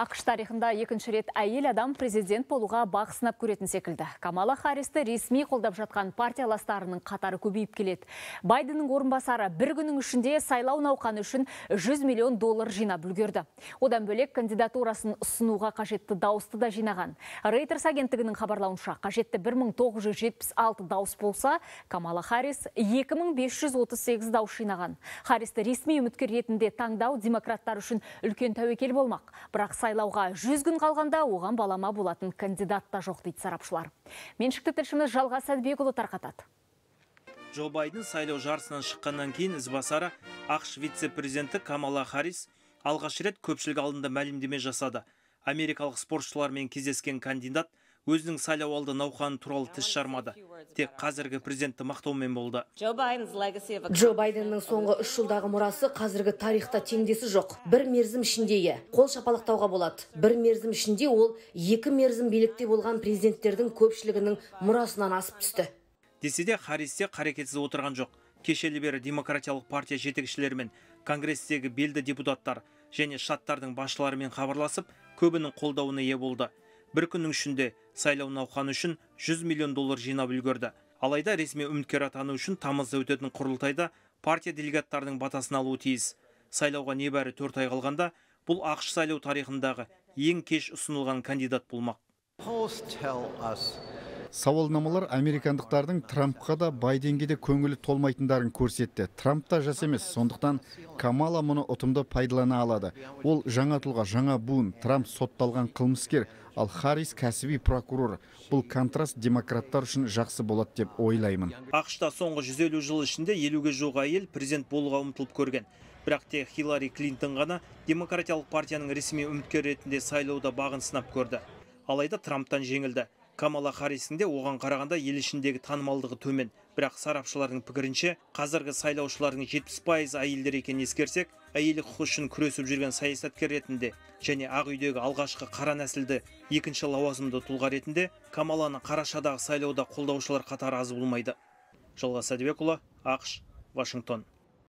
ақш тарихында екінші рет әйел адам президент болуға бақ сынап көретін секілді камала Харисті ресми қолдап жатқан партияластарының қатары көбейіп келеді байденнің орынбасары бір күннің ішінде сайлау науқаны үшін 100 миллион доллар жинап бүлгерді. одан бөлек кандидатурасын ұсынуға қажетті дауысты да жинаған рейтерс агенттігінің хабарлауынша қажетті 1976 дауыс болса камала харрис 2538 дауыс жинаған харристі ресми үміткер ретінде таңдау демократтар үшін үлкен тәуекел болмақ бірақ сайлауға жүз күн қалғанда оған балама болатын кандидат та жоқ дейді сарапшылар. Меншікті тілшіміз Жалғас Әдбекұлы тарқатады. Джо Байден сайлау жарысынан шыққаннан кейін ізбасары ақш вице-президенті Камала Харрис алғаш рет көпшілік алдында мәлімдеме жасады. Америкалық спортшылармен кездескен кандидат өзінің сайлау алды науқаны туралы тіс жармады тек қазіргі президентті мақтаумен болды джо байденнің соңғы үш жылдағы мұрасы қазіргі тарихта теңдесі жоқ бір мерзім ішінде иә қол шапалақтауға болады бір мерзім ішінде ол екі мерзім билікте болған президенттердің көпшілігінің мұрасынан асып түсті десе де харристе қарекетсіз отырған жоқ кешелі бері демократиялық партия жетекшілерімен мен конгресстегі белді депутаттар және штаттардың басшыларымен хабарласып көбінің қолдауына ие болды бір күннің ішінде сайлау науқаны үшін 100 миллион доллар жинап үлгерді алайда ресми үміткер атану үшін тамызда өтетін құрылтайда партия делегаттарының батасын алуы тиіс сайлауға небәрі төрт ай қалғанда бұл ақш сайлау тарихындағы ең кеш ұсынылған кандидат болмақ сауалнамалар американдықтардың трампқа да байденге де көңілі толмайтындарын көрсетті трамп та жас емес сондықтан камала мұны ұтымды пайдалана алады ол жаңа тұлға жаңа буын трамп сотталған қылмыскер ал харрис кәсіби прокурор бұл контраст демократтар үшін жақсы болады деп ойлаймын ақш соңғы елу жыл ішінде елуге жуық әйел президент болуға ұмтылып көрген бірақ тек хиллари клинтон ғана демократиялық партияның ресми үміткері ретінде сайлауда бағын сынап көрді алайда трамптан жеңілді камала Харрисінде оған қарағанда ел ішіндегі танымалдығы төмен бірақ сарапшылардың пікірінше қазіргі сайлаушылардың 70 пайызы әйелдер екенін ескерсек әйел құқы үшін күресіп жүрген саясаткер ретінде және ақ үйдегі алғашқы қара нәсілді екінші лауазымды тұлға ретінде камаланы қарашадағы сайлауда қолдаушылар қатары аз болмайды жалғас сәдібекұлы ақш вашингтон